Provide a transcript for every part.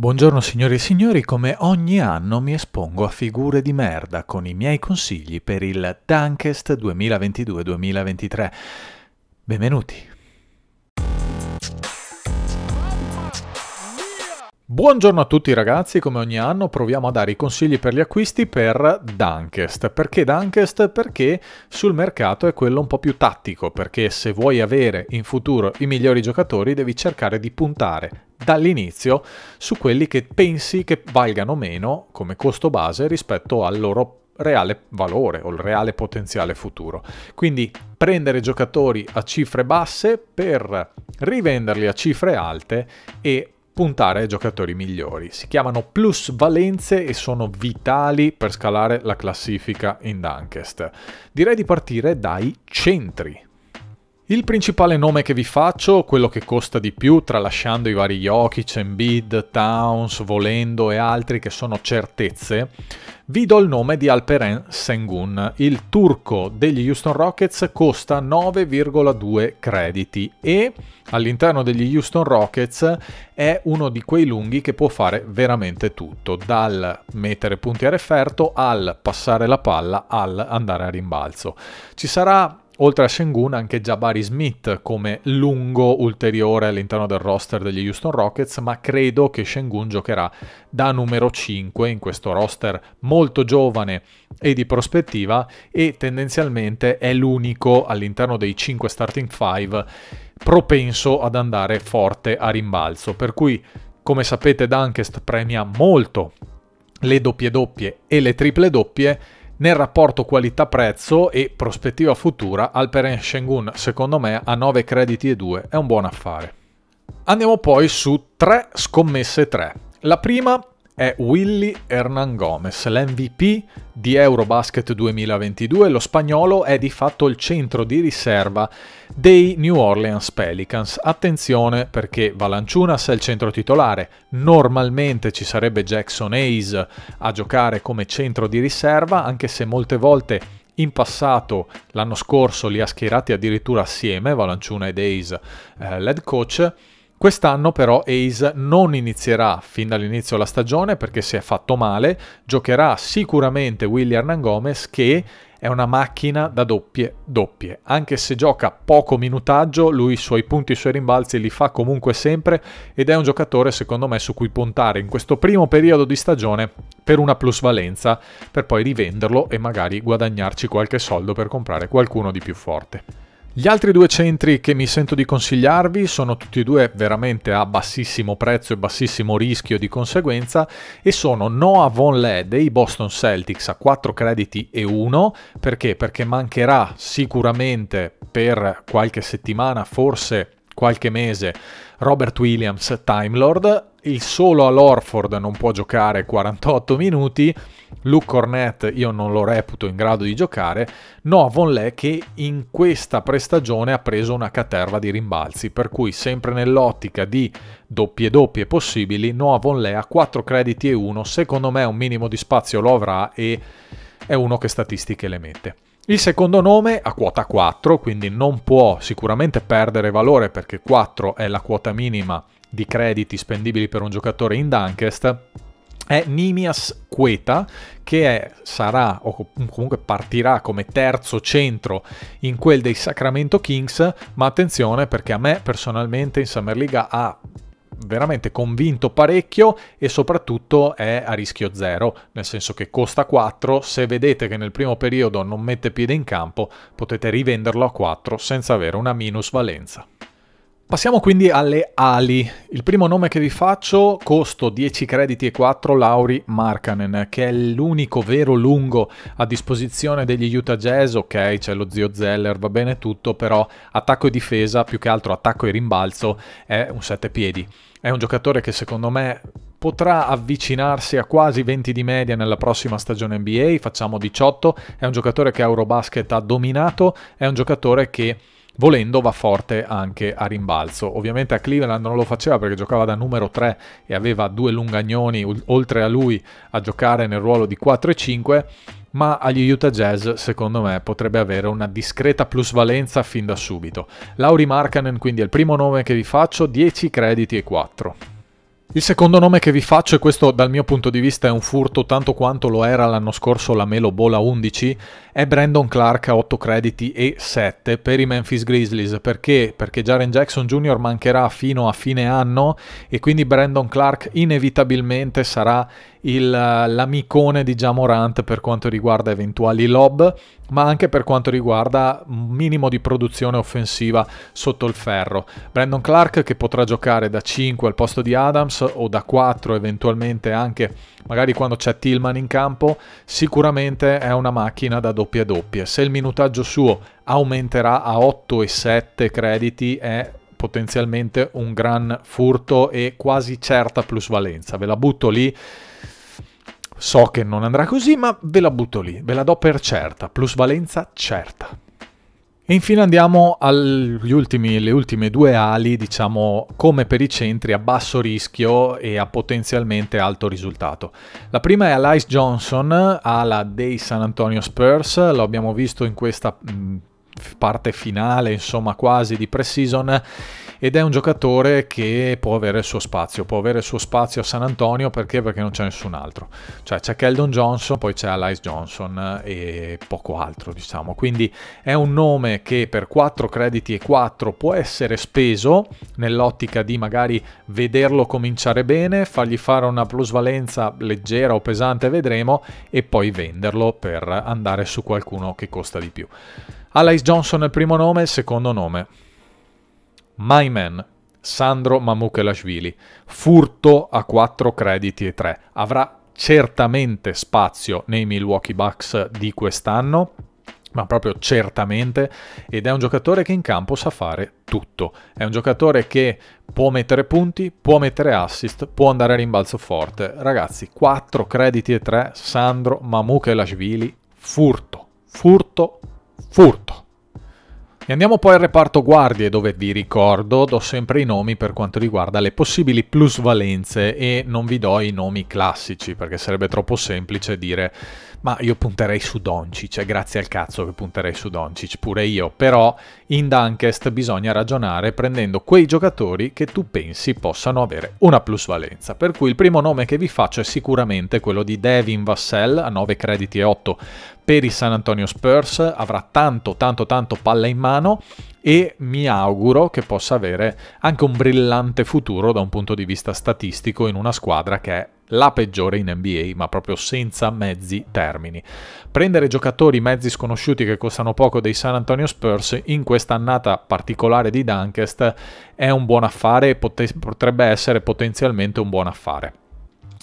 Buongiorno signori e signori, come ogni anno mi espongo a figure di merda con i miei consigli per il Dunkest 2022-2023. Benvenuti. Buongiorno a tutti ragazzi, come ogni anno proviamo a dare i consigli per gli acquisti per Dunkest. Perché Dunkest? Perché sul mercato è quello un po' più tattico, perché se vuoi avere in futuro i migliori giocatori devi cercare di puntare dall'inizio su quelli che pensi che valgano meno come costo base rispetto al loro reale valore o il reale potenziale futuro. Quindi prendere giocatori a cifre basse per rivenderli a cifre alte e puntare ai giocatori migliori. Si chiamano plusvalenze e sono vitali per scalare la classifica in Dunkest. Direi di partire dai centri il principale nome che vi faccio, quello che costa di più, tralasciando i vari Jokic, Embiid, Towns, Volendo e altri che sono certezze, vi do il nome di Alperen Sengun. Il turco degli Houston Rockets costa 9,2 crediti e all'interno degli Houston Rockets è uno di quei lunghi che può fare veramente tutto, dal mettere punti a referto al passare la palla al andare a rimbalzo. Ci sarà Oltre a Shengun anche Jabari Smith come lungo ulteriore all'interno del roster degli Houston Rockets, ma credo che Shengun giocherà da numero 5 in questo roster molto giovane e di prospettiva e tendenzialmente è l'unico all'interno dei 5 starting 5 propenso ad andare forte a rimbalzo, per cui come sapete Dunkest premia molto le doppie doppie e le triple doppie nel rapporto qualità-prezzo e prospettiva futura, Alperen Shengun, secondo me, a 9 crediti e 2 è un buon affare. Andiamo poi su 3 scommesse 3. La prima è Willy Hernan Gomez, l'MVP di Eurobasket 2022. Lo spagnolo è di fatto il centro di riserva dei New Orleans Pelicans. Attenzione perché Valanciunas è il centro titolare. Normalmente ci sarebbe Jackson Hayes a giocare come centro di riserva, anche se molte volte in passato, l'anno scorso, li ha schierati addirittura assieme, Valanciuna ed Hayes, eh, l'head coach Quest'anno però Ace non inizierà fin dall'inizio la stagione perché si è fatto male, giocherà sicuramente William Gomez che è una macchina da doppie doppie. Anche se gioca poco minutaggio, lui i suoi punti, i suoi rimbalzi li fa comunque sempre ed è un giocatore secondo me su cui puntare in questo primo periodo di stagione per una plusvalenza per poi rivenderlo e magari guadagnarci qualche soldo per comprare qualcuno di più forte. Gli altri due centri che mi sento di consigliarvi sono tutti e due veramente a bassissimo prezzo e bassissimo rischio di conseguenza e sono Noah Von Lee dei Boston Celtics a 4 crediti e 1 perché? Perché mancherà sicuramente per qualche settimana, forse qualche mese Robert Williams Time Lord il solo all'Orford non può giocare 48 minuti, Luke Cornett io non lo reputo in grado di giocare, no Vonleh che in questa prestagione ha preso una caterva di rimbalzi, per cui sempre nell'ottica di doppie doppie possibili, no Vonleh ha 4 crediti e 1, secondo me un minimo di spazio lo avrà e è uno che statistiche le mette. Il secondo nome a quota 4, quindi non può sicuramente perdere valore perché 4 è la quota minima di crediti spendibili per un giocatore in Dunkest è Nimias Queta che è, sarà o comunque partirà come terzo centro in quel dei Sacramento Kings, ma attenzione perché a me personalmente in Summer League ha veramente convinto parecchio e soprattutto è a rischio zero, nel senso che costa 4, se vedete che nel primo periodo non mette piede in campo potete rivenderlo a 4 senza avere una minusvalenza. Passiamo quindi alle ali. Il primo nome che vi faccio, costo 10 crediti e 4 Lauri Markanen, che è l'unico vero lungo a disposizione degli Utah Jazz. Ok, c'è lo zio Zeller, va bene tutto, però attacco e difesa, più che altro attacco e rimbalzo, è un 7 piedi. È un giocatore che secondo me potrà avvicinarsi a quasi 20 di media nella prossima stagione NBA, facciamo 18, è un giocatore che Eurobasket ha dominato, è un giocatore che volendo va forte anche a rimbalzo. Ovviamente a Cleveland non lo faceva perché giocava da numero 3 e aveva due lungagnoni oltre a lui a giocare nel ruolo di 4 e 5, ma agli Utah Jazz secondo me potrebbe avere una discreta plusvalenza fin da subito. Lauri Markkanen quindi è il primo nome che vi faccio, 10 crediti e 4. Il secondo nome che vi faccio, e questo dal mio punto di vista è un furto tanto quanto lo era l'anno scorso la Melo Bola 11, è Brandon Clark a 8 crediti e 7 per i Memphis Grizzlies. Perché? Perché Jaren Jackson Jr. mancherà fino a fine anno e quindi Brandon Clark inevitabilmente sarà eh, l'amicone di Jamorant per quanto riguarda eventuali lob, ma anche per quanto riguarda un minimo di produzione offensiva sotto il ferro. Brandon Clark che potrà giocare da 5 al posto di Adams o da 4 eventualmente anche magari quando c'è Tillman in campo, sicuramente è una macchina da doppia doppia. Se il minutaggio suo aumenterà a 8 e 7 crediti è potenzialmente un gran furto e quasi certa plusvalenza. Ve la butto lì. So che non andrà così, ma ve la butto lì, ve la do per certa, plusvalenza certa. E infine andiamo alle ultime due ali, diciamo come per i centri a basso rischio e a potenzialmente alto risultato. La prima è Alice Johnson, ala dei San Antonio Spurs, lo abbiamo visto in questa mh, parte finale, insomma quasi di pre-season, ed è un giocatore che può avere il suo spazio, può avere il suo spazio a San Antonio perché? Perché non c'è nessun altro. Cioè c'è Keldon Johnson, poi c'è Alice Johnson e poco altro, diciamo. Quindi è un nome che per 4 crediti e 4 può essere speso nell'ottica di magari vederlo cominciare bene, fargli fare una plusvalenza leggera o pesante, vedremo, e poi venderlo per andare su qualcuno che costa di più. Alice Johnson è il primo nome, il secondo nome. My Man, Sandro Mamukelashvili. Furto a 4 crediti e 3. Avrà certamente spazio nei Milwaukee Bucks di quest'anno, ma proprio certamente, ed è un giocatore che in campo sa fare tutto. È un giocatore che può mettere punti, può mettere assist, può andare a rimbalzo forte. Ragazzi, 4 crediti e 3, Sandro Mamukelashvili, furto, furto, furto. E andiamo poi al reparto guardie dove vi ricordo do sempre i nomi per quanto riguarda le possibili plusvalenze e non vi do i nomi classici perché sarebbe troppo semplice dire ma io punterei su Doncic, eh, grazie al cazzo che punterei su Doncic, pure io, però in Dunkest bisogna ragionare prendendo quei giocatori che tu pensi possano avere una plusvalenza, per cui il primo nome che vi faccio è sicuramente quello di Devin Vassell a 9 crediti e 8 per i San Antonio Spurs, avrà tanto tanto tanto palla in mano e mi auguro che possa avere anche un brillante futuro da un punto di vista statistico in una squadra che è la peggiore in NBA, ma proprio senza mezzi termini. Prendere giocatori mezzi sconosciuti che costano poco dei San Antonio Spurs in questa annata particolare di Dunkest è un buon affare e potrebbe essere potenzialmente un buon affare.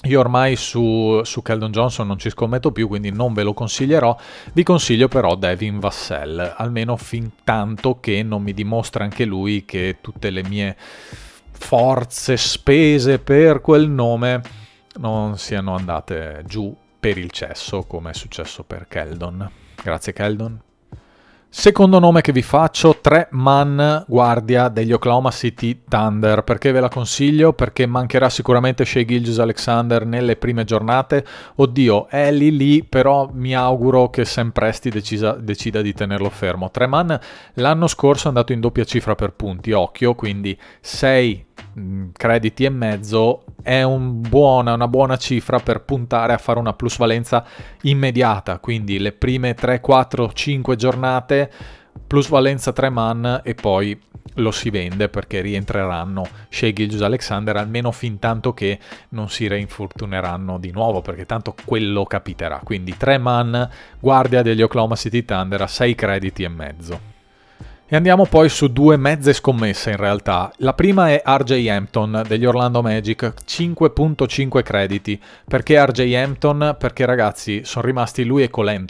Io ormai su, su Keldon Johnson non ci scommetto più, quindi non ve lo consiglierò. Vi consiglio però Devin Vassell, almeno fin tanto che non mi dimostra anche lui che tutte le mie forze spese per quel nome non siano andate giù per il cesso come è successo per Keldon. Grazie Keldon. Secondo nome che vi faccio, 3 man guardia degli Oklahoma City Thunder. Perché ve la consiglio? Perché mancherà sicuramente Shea Gilgis Alexander nelle prime giornate. Oddio, è lì lì, però mi auguro che Sam Presti decisa, decida di tenerlo fermo. 3 man l'anno scorso è andato in doppia cifra per punti, occhio, quindi 6 Mm, crediti e mezzo è un buona, una buona cifra per puntare a fare una plusvalenza immediata, quindi le prime 3, 4, 5 giornate plusvalenza 3 man e poi lo si vende perché rientreranno Shea Gilgius Alexander almeno fin tanto che non si reinfortuneranno di nuovo perché tanto quello capiterà quindi 3 man guardia degli Oklahoma City Thunder a 6 crediti e mezzo e andiamo poi su due mezze scommesse in realtà. La prima è RJ Hampton degli Orlando Magic, 5.5 crediti. Perché RJ Hampton? Perché ragazzi sono rimasti lui e Cole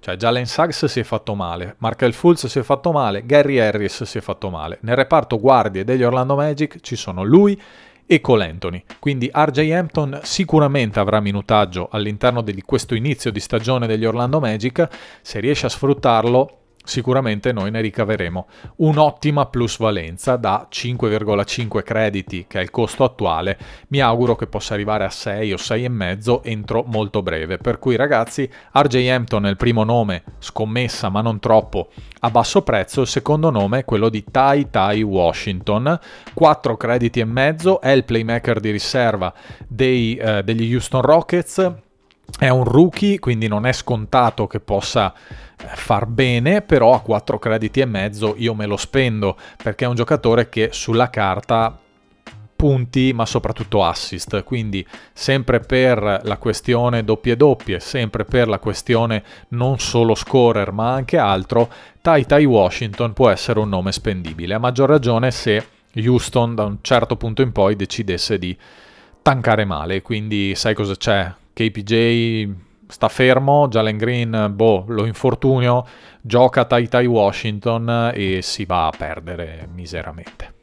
Cioè Jalen Suggs si è fatto male, Markel Fultz si è fatto male, Gary Harris si è fatto male. Nel reparto guardie degli Orlando Magic ci sono lui e Cole Quindi RJ Hampton sicuramente avrà minutaggio all'interno di questo inizio di stagione degli Orlando Magic. Se riesce a sfruttarlo sicuramente noi ne ricaveremo un'ottima plusvalenza da 5,5 crediti che è il costo attuale mi auguro che possa arrivare a 6 o 6,5 entro molto breve per cui ragazzi RJ Hampton è il primo nome scommessa ma non troppo a basso prezzo il secondo nome è quello di Tai Tai Washington 4 crediti e mezzo è il playmaker di riserva dei, eh, degli Houston Rockets è un rookie, quindi non è scontato che possa eh, far bene, però a 4 crediti e mezzo io me lo spendo, perché è un giocatore che sulla carta punti ma soprattutto assist quindi sempre per la questione doppie doppie sempre per la questione non solo scorer ma anche altro Tai Tai Washington può essere un nome spendibile a maggior ragione se Houston da un certo punto in poi decidesse di tancare male quindi sai cosa c'è KPJ sta fermo, Jalen Green, boh, lo infortunio, gioca Tai Tai Washington e si va a perdere miseramente.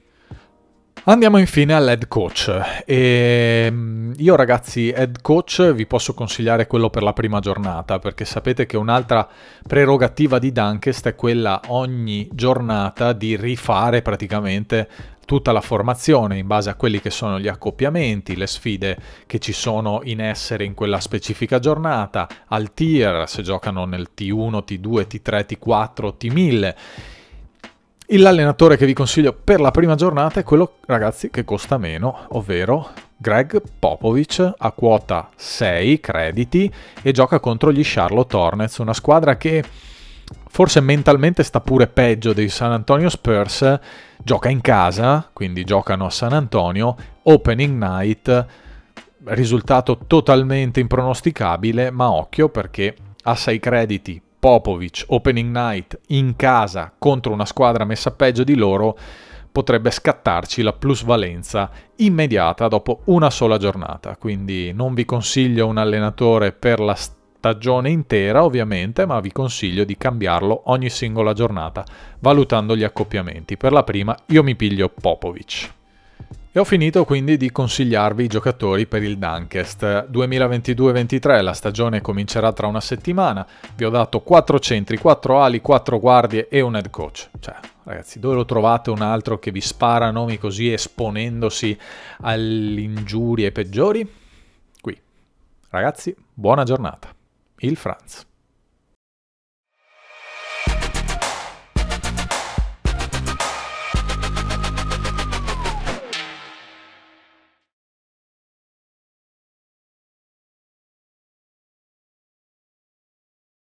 Andiamo infine all'head coach. E ehm, io ragazzi, head coach vi posso consigliare quello per la prima giornata, perché sapete che un'altra prerogativa di Dunkest è quella ogni giornata di rifare praticamente tutta la formazione in base a quelli che sono gli accoppiamenti, le sfide che ci sono in essere in quella specifica giornata, al tier, se giocano nel T1, T2, T3, T4, T1000. L'allenatore che vi consiglio per la prima giornata è quello, ragazzi, che costa meno, ovvero Greg Popovic a quota 6 crediti e gioca contro gli Charlotte Hornets, una squadra che forse mentalmente sta pure peggio dei San Antonio Spurs, gioca in casa, quindi giocano a San Antonio, opening night, risultato totalmente impronosticabile, ma occhio perché a 6 crediti Popovic, opening night, in casa contro una squadra messa peggio di loro, potrebbe scattarci la plusvalenza immediata dopo una sola giornata. Quindi non vi consiglio un allenatore per la stagione stagione intera ovviamente, ma vi consiglio di cambiarlo ogni singola giornata, valutando gli accoppiamenti. Per la prima io mi piglio Popovic. E ho finito quindi di consigliarvi i giocatori per il Dunkest. 2022-23 la stagione comincerà tra una settimana, vi ho dato 4 centri, 4 ali, 4 guardie e un head coach. Cioè, ragazzi, dove lo trovate un altro che vi spara nomi così esponendosi alle ingiurie peggiori? Qui. Ragazzi, buona giornata il Franz.